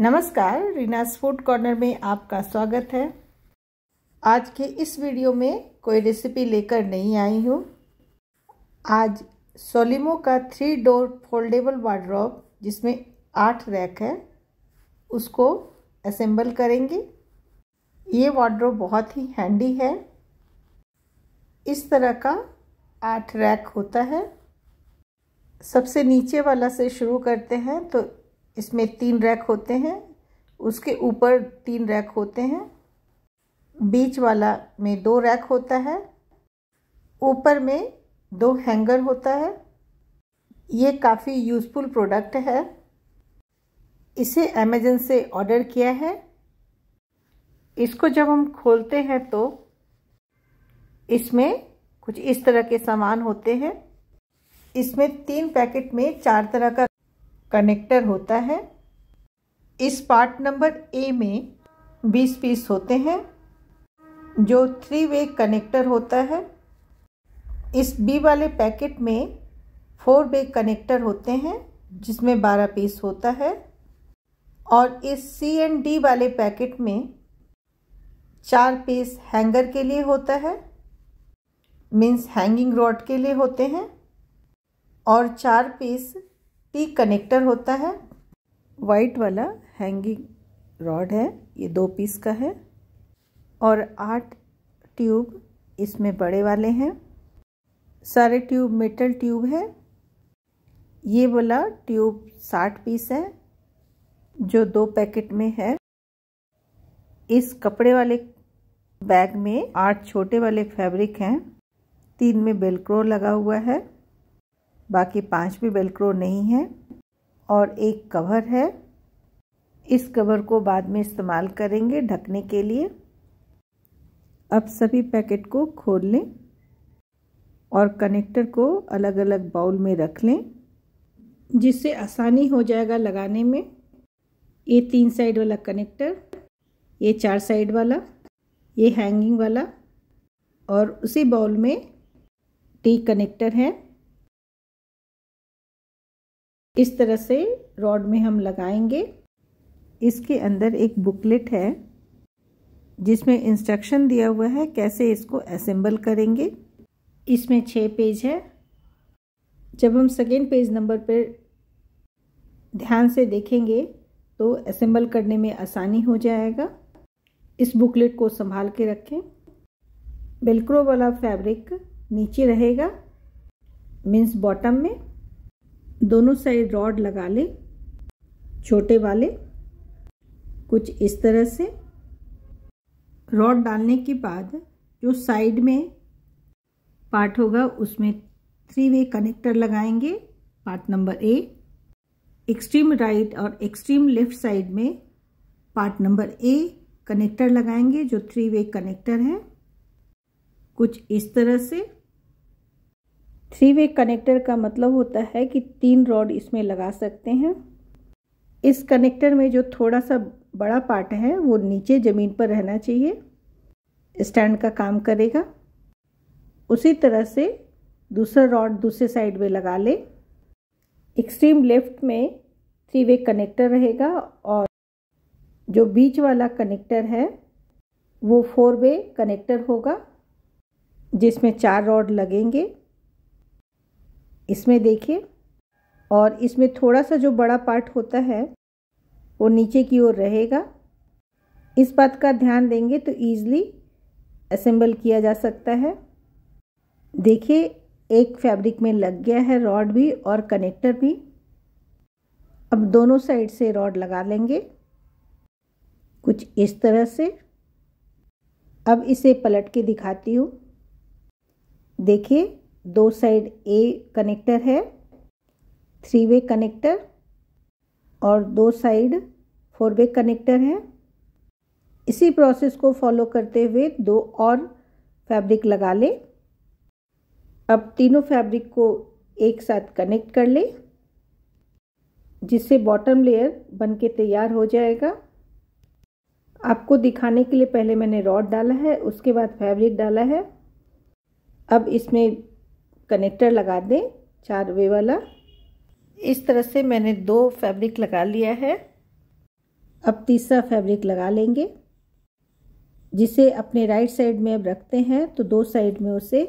नमस्कार रीनास food corner में आपका स्वागत है आज के इस वीडियो में कोई रेसिपी लेकर नहीं आई हूँ आज सोलिमो का थ्री डोर फोल्डेबल वार्ड्रॉप जिसमें आठ रैक है उसको असेंबल करेंगे ये वार्ड्रॉप बहुत ही हैंडी है इस तरह का आठ रैक होता है सबसे नीचे वाला से शुरू करते हैं तो इसमें तीन रैक होते हैं उसके ऊपर तीन रैक होते हैं बीच वाला में दो रैक होता है ऊपर में दो हैंगर होता है ये काफ़ी यूज़फुल प्रोडक्ट है इसे अमेजन से ऑर्डर किया है इसको जब हम खोलते हैं तो इसमें कुछ इस तरह के सामान होते हैं इसमें तीन पैकेट में चार तरह का कनेक्टर होता है इस पार्ट नंबर ए में 20 पीस होते हैं जो थ्री वे कनेक्टर होता है इस बी वाले पैकेट में फोर वे कनेक्टर होते हैं जिसमें 12 पीस होता है और इस सी एंड डी वाले पैकेट में चार पीस हैंगर के लिए होता है मीन्स हैंगिंग रॉड के लिए होते हैं और चार पीस टी कनेक्टर होता है वाइट वाला हैंगिंग रॉड है ये दो पीस का है और आठ ट्यूब इसमें बड़े वाले हैं सारे ट्यूब मेटल ट्यूब है ये वाला ट्यूब साठ पीस है जो दो पैकेट में है इस कपड़े वाले बैग में आठ छोटे वाले फैब्रिक हैं तीन में बेलक्रो लगा हुआ है बाकी पांच भी वेलक्रो नहीं है और एक कवर है इस कवर को बाद में इस्तेमाल करेंगे ढकने के लिए अब सभी पैकेट को खोल लें और कनेक्टर को अलग अलग बाउल में रख लें जिससे आसानी हो जाएगा लगाने में ये तीन साइड वाला कनेक्टर ये चार साइड वाला ये हैंगिंग वाला और उसी बाउल में टी कनेक्टर है इस तरह से रॉड में हम लगाएंगे इसके अंदर एक बुकलेट है जिसमें इंस्ट्रक्शन दिया हुआ है कैसे इसको असेंबल करेंगे इसमें छः पेज है जब हम सेकेंड पेज नंबर पर ध्यान से देखेंगे तो असेंबल करने में आसानी हो जाएगा इस बुकलेट को संभाल के रखें बेलक्रो वाला फैब्रिक नीचे रहेगा मीन्स बॉटम में दोनों साइड रॉड लगा लें छोटे वाले कुछ इस तरह से रॉड डालने के बाद जो साइड में पार्ट होगा उसमें थ्री वे कनेक्टर लगाएंगे part number A extreme right और एक्सट्रीम लेफ्ट साइड में पार्ट नंबर ए कनेक्टर लगाएंगे जो थ्री वे कनेक्टर है कुछ इस तरह से थ्री वे कनेक्टर का मतलब होता है कि तीन रॉड इसमें लगा सकते हैं इस कनेक्टर में जो थोड़ा सा बड़ा पार्ट है वो नीचे ज़मीन पर रहना चाहिए स्टैंड का काम करेगा उसी तरह से दूसरा रॉड दूसरे साइड में लगा ले एक्सट्रीम लेफ्ट में थ्री वे कनेक्टर रहेगा और जो बीच वाला कनेक्टर है वो फोर वे कनेक्टर होगा जिसमें चार रॉड लगेंगे इसमें देखिए और इसमें थोड़ा सा जो बड़ा पार्ट होता है वो नीचे की ओर रहेगा इस बात का ध्यान देंगे तो ईज़िली असेंबल किया जा सकता है देखिए एक फैब्रिक में लग गया है रॉड भी और कनेक्टर भी अब दोनों साइड से रॉड लगा लेंगे कुछ इस तरह से अब इसे पलट के दिखाती हूँ देखिए दो साइड ए कनेक्टर है थ्री वे कनेक्टर और दो साइड फोर वे कनेक्टर है इसी प्रोसेस को फॉलो करते हुए दो और फैब्रिक लगा लें अब तीनों फैब्रिक को एक साथ कनेक्ट कर लें जिससे बॉटम लेयर बनके तैयार हो जाएगा आपको दिखाने के लिए पहले मैंने रॉड डाला है उसके बाद फैब्रिक डाला है अब इसमें कनेक्टर लगा दें चार वे वाला इस तरह से मैंने दो फैब्रिक लगा लिया है अब तीसरा फैब्रिक लगा लेंगे जिसे अपने राइट साइड में अब रखते हैं तो दो साइड में उसे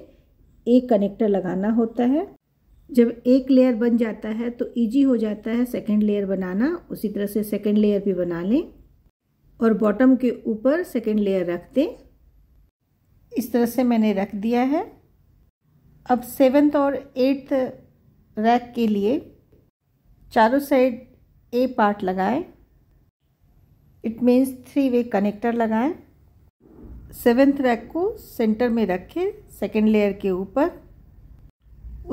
एक कनेक्टर लगाना होता है जब एक लेयर बन जाता है तो इजी हो जाता है सेकंड लेयर बनाना उसी तरह से सेकंड लेयर भी बना लें और बॉटम के ऊपर सेकंड लेयर रख दें इस तरह से मैंने रख दिया है अब सेवन्थ और एट्थ रैक के लिए चारों साइड ए पार्ट लगाएं it means three way connector लगाएं सेवेंथ रैक को सेंटर में रखें सेकेंड लेयर के ऊपर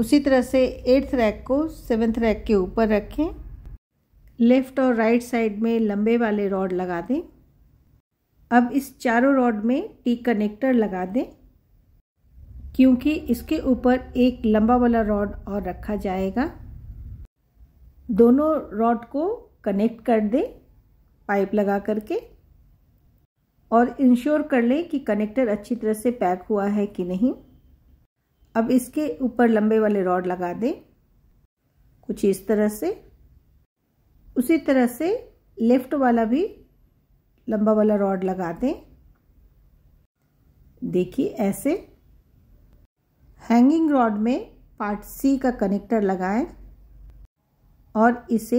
उसी तरह से एट्थ रैक को सेवेंथ रैक के ऊपर रखें लेफ़्ट और राइट right साइड में लंबे वाले रॉड लगा दें अब इस चारों रॉड में टी कनेक्टर लगा दें क्योंकि इसके ऊपर एक लंबा वाला रॉड और रखा जाएगा दोनों रॉड को कनेक्ट कर दें पाइप लगा करके और इंश्योर कर लें कि कनेक्टर अच्छी तरह से पैक हुआ है कि नहीं अब इसके ऊपर लंबे वाले रॉड लगा दें कुछ इस तरह से उसी तरह से लेफ्ट वाला भी लंबा वाला रॉड लगा दें देखिए ऐसे हैंगिंग रॉड में पार्ट सी का कनेक्टर लगाएं और इसे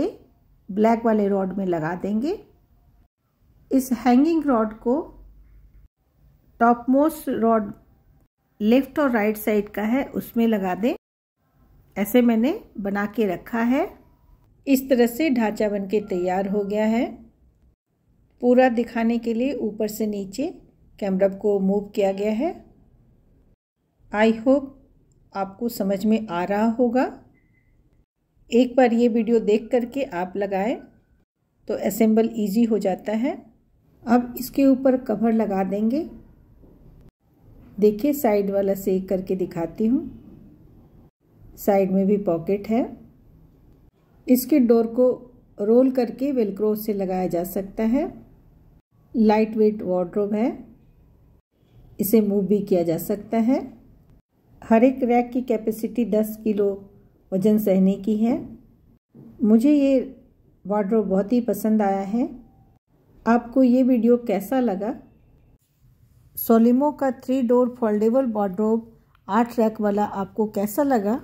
ब्लैक वाले रॉड में लगा देंगे इस हैंगिंग रॉड को टॉप मोस्ट रॉड लेफ्ट और राइट साइड का है उसमें लगा दें ऐसे मैंने बना के रखा है इस तरह से ढांचा बन के तैयार हो गया है पूरा दिखाने के लिए ऊपर से नीचे कैमरा को मूव किया गया है आई होप आपको समझ में आ रहा होगा एक बार ये वीडियो देख करके आप लगाएं तो असेंबल इजी हो जाता है अब इसके ऊपर कवर लगा देंगे देखिए साइड वाला सेक करके दिखाती हूँ साइड में भी पॉकेट है इसके डोर को रोल करके वेलक्रो से लगाया जा सकता है लाइट वेट वार्ड्रोब है इसे मूव भी किया जा सकता है हर एक रैक की कैपेसिटी 10 किलो वज़न सहने की है मुझे ये वार्ड्रोब बहुत ही पसंद आया है आपको ये वीडियो कैसा लगा सोलिमो का थ्री डोर फोल्डेबल वार्ड्रोब आठ रैक वाला आपको कैसा लगा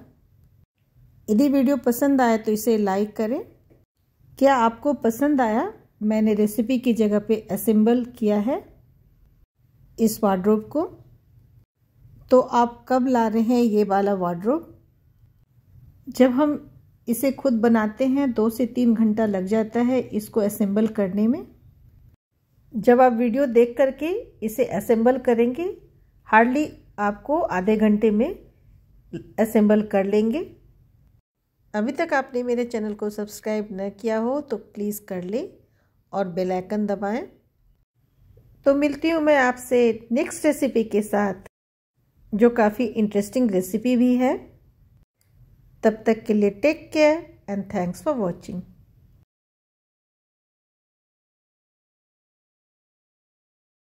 यदि वीडियो पसंद आया तो इसे लाइक करें क्या आपको पसंद आया मैंने रेसिपी की जगह पे असेंबल किया है इस वार्ड्रोब को तो आप कब ला रहे हैं ये वाला वार्ड्रोब जब हम इसे खुद बनाते हैं दो से तीन घंटा लग जाता है इसको असेंबल करने में जब आप वीडियो देख करके इसे असेंबल करेंगे हार्डली आपको आधे घंटे में असेंबल कर लेंगे अभी तक आपने मेरे चैनल को सब्सक्राइब न किया हो तो प्लीज़ कर लें और बेल आइकन दबाएं तो मिलती हूँ मैं आपसे नेक्स्ट रेसिपी के साथ जो काफ़ी इंटरेस्टिंग रेसिपी भी है तब तक के लिए take care and thanks for watching